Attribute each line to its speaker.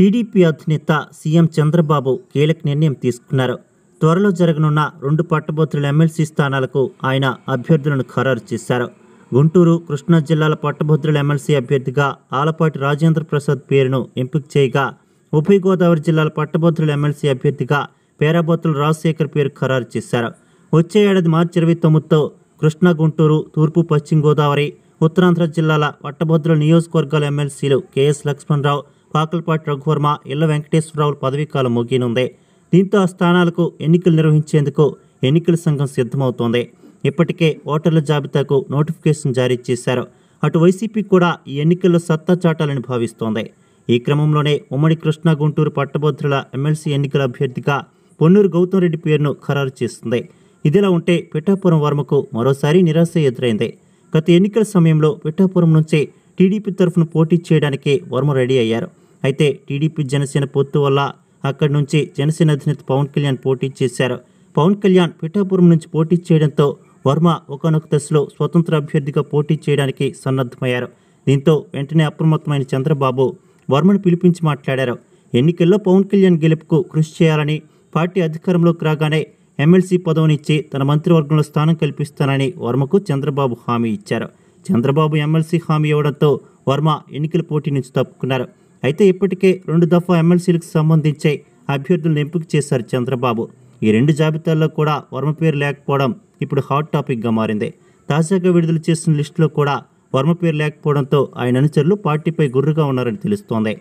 Speaker 1: TDP అధినేత CM Chandrababu కీలక నిర్ణయం తీసుకున్నారు త్వరలో జరగనున్న రెండు పట్టభద్రుల ఎమ్మెల్సీ స్థానాలకు ఆయన అభ్యర్థులను ఖరారు చేశారు గుంటూరు కృష్ణా జిల్లాల పట్టభద్రుల ఎమ్మెల్సీ అభ్యర్థిగా ఆలపాటి రాజేంద్ర ప్రసాద్ పేరును ఎంపిక చేయగా ఉభయ గోదావరి జిల్లాల పట్టభద్రుల ఎమ్మెల్సీ అభ్యర్థిగా పేరాబొత్తుల రాజశేఖర్ పేరు ఖరారు చేశారు వచ్చే ఏడాది మార్చి ఇరవై తొమ్మిదితో కృష్ణా గుంటూరు తూర్పు పశ్చిమ గోదావరి ఉత్తరాంధ్ర జిల్లాల పట్టభద్రుల నియోజకవర్గాల ఎమ్మెల్సీలు కెఎస్ లక్ష్మణరావు కాకల్పాటి రఘువర్మ ఇళ్ల వెంకటేశ్వరరావు పదవీకాలం ముగియనుంది దీంతో ఆ స్థానాలకు ఎన్నికలు నిర్వహించేందుకు ఎన్నికల సంఘం సిద్ధమవుతోంది ఇప్పటికే ఓటర్ల జాబితాకు నోటిఫికేషన్ జారీ చేశారు అటు వైసీపీ కూడా ఈ ఎన్నికల్లో సత్తా చాటాలని భావిస్తోంది ఈ క్రమంలోనే ఉమ్మడి కృష్ణా గుంటూరు పట్టభద్రుల ఎమ్మెల్సీ ఎన్నికల అభ్యర్థిగా పొన్నూరు గౌతమ్ రెడ్డి పేరును ఖరారు చేస్తుంది ఇదిలా ఉంటే పిఠాపురం వర్మకు మరోసారి నిరాశ ఎదురైంది గత ఎన్నికల సమయంలో పిఠాపురం నుంచే టీడీపీ తరఫున పోటీ చేయడానికి వర్మ రెడీ అయ్యారు అయితే టీడీపీ జనసేన పొత్తు వల్ల అక్కడి నుంచి జనసేన అధినేత పవన్ కళ్యాణ్ పోటీ చేశారు పవన్ కళ్యాణ్ పిఠాపురం నుంచి పోటీ చేయడంతో వర్మ ఒకనొక దశలో స్వతంత్ర అభ్యర్థిగా పోటీ చేయడానికి సన్నద్ధమయ్యారు దీంతో వెంటనే అప్రమత్తమైన చంద్రబాబు వర్మను పిలిపించి మాట్లాడారు ఎన్నికల్లో పవన్ కళ్యాణ్ గెలుపుకు కృషి చేయాలని పార్టీ అధికారంలోకి రాగానే ఎమ్మెల్సీ పదవినిచ్చి తన మంత్రివర్గంలో స్థానం కల్పిస్తానని వర్మకు చంద్రబాబు హామీ ఇచ్చారు చంద్రబాబు ఎమ్మెల్సీ హామీ ఇవ్వడంతో వర్మ ఎన్నికల పోటీ నుంచి తప్పుకున్నారు అయితే ఇప్పటికే రెండు దఫా ఎమ్మెల్సీలకు సంబంధించి అభ్యర్థులను ఎంపిక చేశారు చంద్రబాబు ఈ రెండు జాబితాల్లో కూడా వర్మ పేరు లేకపోవడం ఇప్పుడు హాట్ టాపిక్గా మారింది తాజాగా విడుదల చేసిన లిస్టులో కూడా వర్మ పేరు లేకపోవడంతో ఆయన అనుచరులు పార్టీపై గుర్రుగా ఉన్నారని తెలుస్తోంది